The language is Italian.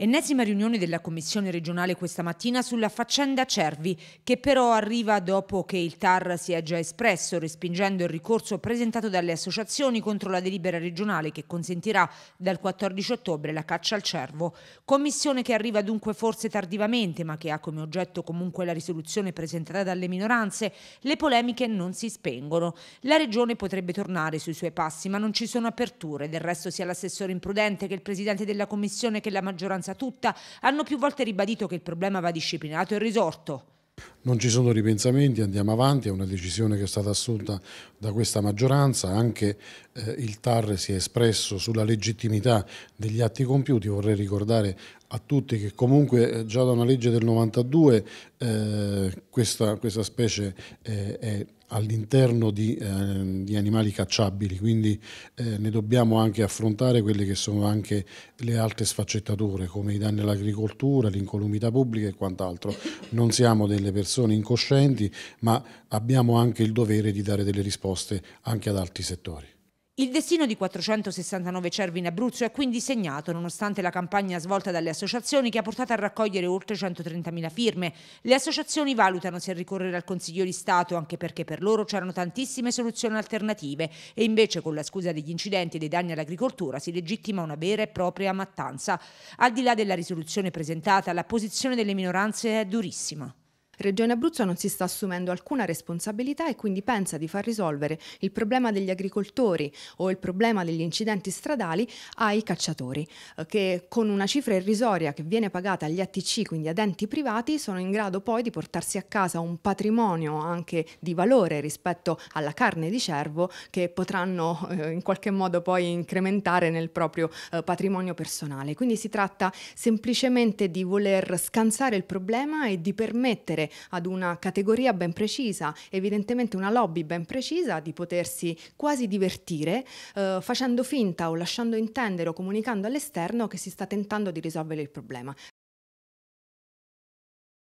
Ennesima riunione della Commissione regionale questa mattina sulla faccenda Cervi, che però arriva dopo che il TAR si è già espresso, respingendo il ricorso presentato dalle associazioni contro la delibera regionale che consentirà dal 14 ottobre la caccia al cervo. Commissione che arriva dunque forse tardivamente, ma che ha come oggetto comunque la risoluzione presentata dalle minoranze, le polemiche non si spengono. La regione potrebbe tornare sui suoi passi, ma non ci sono aperture. Del resto sia l'assessore imprudente che il presidente della Commissione che la maggioranza maggioranza tutta hanno più volte ribadito che il problema va disciplinato e risorto non ci sono ripensamenti, andiamo avanti, è una decisione che è stata assunta da questa maggioranza, anche eh, il TAR si è espresso sulla legittimità degli atti compiuti, vorrei ricordare a tutti che comunque eh, già da una legge del 92 eh, questa, questa, specie eh, è all'interno di, eh, di, animali cacciabili, quindi eh, ne dobbiamo anche affrontare quelle che sono anche le altre sfaccettature come i danni all'agricoltura, l'incolumità pubblica e quant'altro. Non siamo delle persone persone incoscienti, ma abbiamo anche il dovere di dare delle risposte anche ad altri settori. Il destino di 469 cervi in Abruzzo è quindi segnato nonostante la campagna svolta dalle associazioni che ha portato a raccogliere oltre 130.000 firme. Le associazioni valutano se ricorrere al Consiglio di Stato anche perché per loro c'erano tantissime soluzioni alternative e invece con la scusa degli incidenti e dei danni all'agricoltura si legittima una vera e propria mattanza. Al di là della risoluzione presentata, la posizione delle minoranze è durissima. Regione Abruzzo non si sta assumendo alcuna responsabilità e quindi pensa di far risolvere il problema degli agricoltori o il problema degli incidenti stradali ai cacciatori, eh, che con una cifra irrisoria che viene pagata agli ATC, quindi ad enti privati, sono in grado poi di portarsi a casa un patrimonio anche di valore rispetto alla carne di cervo che potranno eh, in qualche modo poi incrementare nel proprio eh, patrimonio personale. Quindi si tratta semplicemente di voler scansare il problema e di permettere ad una categoria ben precisa, evidentemente una lobby ben precisa, di potersi quasi divertire eh, facendo finta o lasciando intendere o comunicando all'esterno che si sta tentando di risolvere il problema.